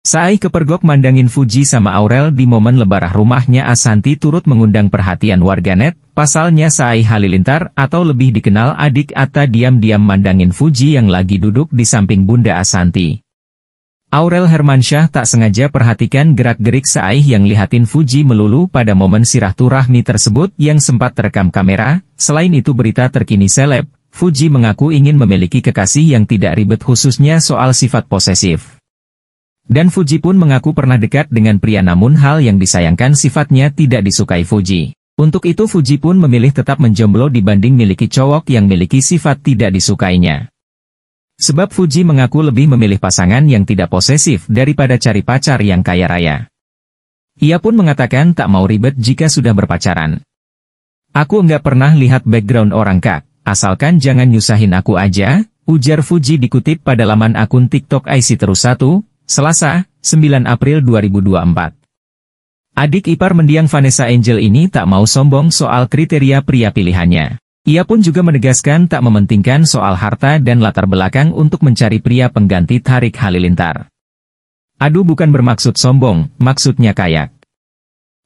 Sai kepergok mandangin Fuji sama Aurel di momen lebarah rumahnya Asanti turut mengundang perhatian warganet, pasalnya Sai Halilintar atau lebih dikenal adik Atta diam-diam mandangin Fuji yang lagi duduk di samping Bunda Asanti. Aurel Hermansyah tak sengaja perhatikan gerak-gerik Sai yang lihatin Fuji melulu pada momen sirah turahmi tersebut yang sempat terekam kamera, selain itu berita terkini seleb, Fuji mengaku ingin memiliki kekasih yang tidak ribet khususnya soal sifat posesif. Dan Fuji pun mengaku pernah dekat dengan pria namun hal yang disayangkan sifatnya tidak disukai Fuji. Untuk itu Fuji pun memilih tetap menjomblo dibanding miliki cowok yang miliki sifat tidak disukainya. Sebab Fuji mengaku lebih memilih pasangan yang tidak posesif daripada cari pacar yang kaya raya. Ia pun mengatakan tak mau ribet jika sudah berpacaran. Aku nggak pernah lihat background orang kak, asalkan jangan nyusahin aku aja, ujar Fuji dikutip pada laman akun TikTok IC Terus 1, Selasa, 9 April 2024. Adik ipar mendiang Vanessa Angel ini tak mau sombong soal kriteria pria pilihannya. Ia pun juga menegaskan tak mementingkan soal harta dan latar belakang untuk mencari pria pengganti Tarik Halilintar. Aduh bukan bermaksud sombong, maksudnya kayak.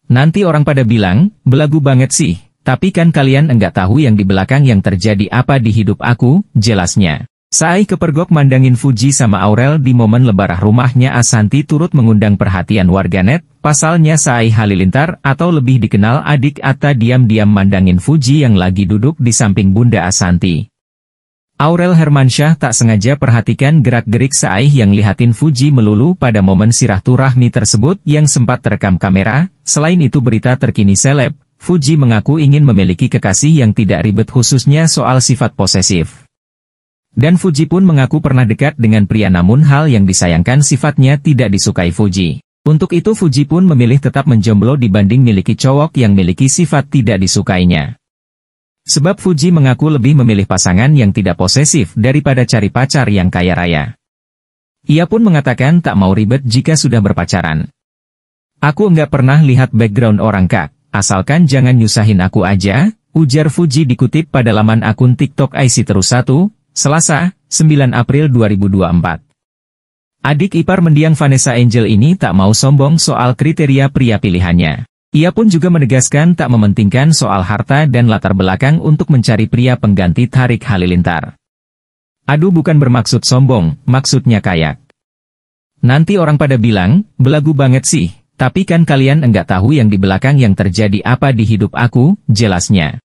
Nanti orang pada bilang, belagu banget sih, tapi kan kalian enggak tahu yang di belakang yang terjadi apa di hidup aku, jelasnya. Sai kepergok mandangin Fuji sama Aurel di momen lebarah rumahnya Asanti turut mengundang perhatian warganet, pasalnya Sai Halilintar atau lebih dikenal adik Atta diam-diam mandangin Fuji yang lagi duduk di samping Bunda Asanti. Aurel Hermansyah tak sengaja perhatikan gerak-gerik Sai yang lihatin Fuji melulu pada momen sirah turahmi tersebut yang sempat terekam kamera, selain itu berita terkini seleb, Fuji mengaku ingin memiliki kekasih yang tidak ribet khususnya soal sifat posesif. Dan Fuji pun mengaku pernah dekat dengan pria namun hal yang disayangkan sifatnya tidak disukai Fuji. Untuk itu Fuji pun memilih tetap menjomblo dibanding miliki cowok yang miliki sifat tidak disukainya. Sebab Fuji mengaku lebih memilih pasangan yang tidak posesif daripada cari pacar yang kaya raya. Ia pun mengatakan tak mau ribet jika sudah berpacaran. Aku enggak pernah lihat background orang kak, asalkan jangan nyusahin aku aja, ujar Fuji dikutip pada laman akun TikTok IC Terus 1, Selasa, 9 April 2024. Adik ipar mendiang Vanessa Angel ini tak mau sombong soal kriteria pria pilihannya. Ia pun juga menegaskan tak mementingkan soal harta dan latar belakang untuk mencari pria pengganti Tarik Halilintar. Aduh bukan bermaksud sombong, maksudnya kayak. Nanti orang pada bilang, belagu banget sih, tapi kan kalian enggak tahu yang di belakang yang terjadi apa di hidup aku, jelasnya.